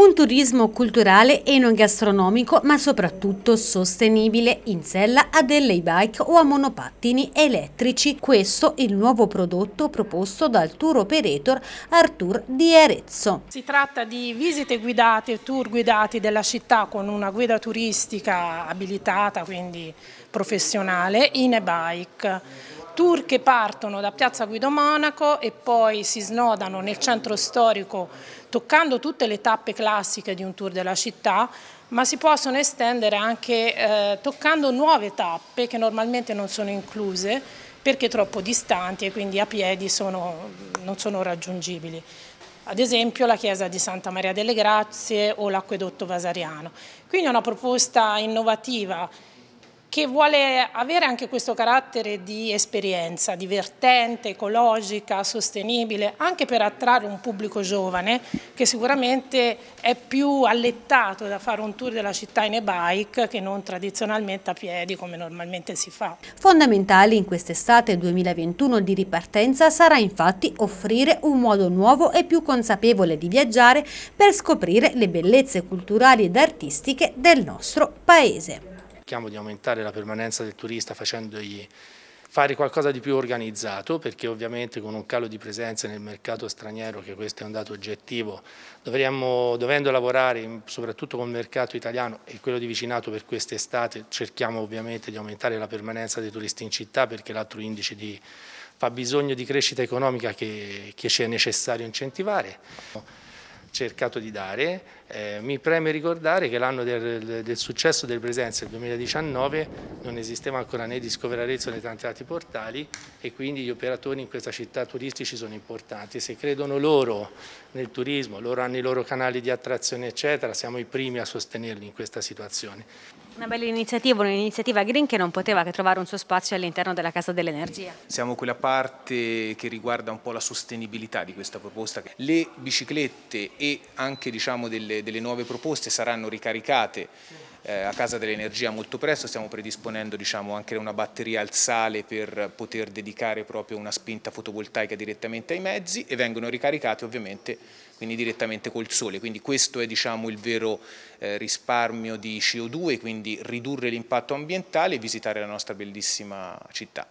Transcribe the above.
Un turismo culturale e non gastronomico, ma soprattutto sostenibile in sella a delle e-bike o a monopattini elettrici. Questo è il nuovo prodotto proposto dal tour operator Artur di Arezzo. Si tratta di visite guidate, tour guidati della città con una guida turistica abilitata, quindi professionale, in e-bike tour che partono da Piazza Guido Monaco e poi si snodano nel centro storico toccando tutte le tappe classiche di un tour della città, ma si possono estendere anche eh, toccando nuove tappe che normalmente non sono incluse perché troppo distanti e quindi a piedi sono, non sono raggiungibili ad esempio la chiesa di Santa Maria delle Grazie o l'acquedotto vasariano. Quindi è una proposta innovativa che vuole avere anche questo carattere di esperienza, divertente, ecologica, sostenibile, anche per attrarre un pubblico giovane che sicuramente è più allettato da fare un tour della città in e-bike che non tradizionalmente a piedi come normalmente si fa. Fondamentale in quest'estate 2021 di ripartenza sarà infatti offrire un modo nuovo e più consapevole di viaggiare per scoprire le bellezze culturali ed artistiche del nostro paese cerchiamo di aumentare la permanenza del turista facendogli fare qualcosa di più organizzato perché ovviamente con un calo di presenze nel mercato straniero, che questo è un dato oggettivo, dovremmo, dovendo lavorare soprattutto con il mercato italiano e quello di vicinato per quest'estate, cerchiamo ovviamente di aumentare la permanenza dei turisti in città perché l'altro indice di fabbisogno di crescita economica che, che ci è necessario incentivare cercato di dare. Eh, mi preme ricordare che l'anno del, del, successo del Presenza, il 2019, non esisteva ancora né Discover Arezzo né tanti altri portali e quindi gli operatori in questa città turistici sono importanti. Se credono loro nel turismo, loro hanno i loro canali di attrazione eccetera, siamo i primi a sostenerli in questa situazione. Una bella iniziativa, un'iniziativa green che non poteva che trovare un suo spazio all'interno della Casa dell'Energia. Siamo quella parte che riguarda un po' la sostenibilità di questa proposta. Le biciclette e anche diciamo, delle, delle nuove proposte saranno ricaricate eh, a Casa dell'Energia molto presto, stiamo predisponendo diciamo, anche una batteria al sale per poter dedicare proprio una spinta fotovoltaica direttamente ai mezzi e vengono ricaricati ovviamente quindi direttamente col sole, quindi questo è diciamo, il vero eh, risparmio di CO2, quindi ridurre l'impatto ambientale e visitare la nostra bellissima città.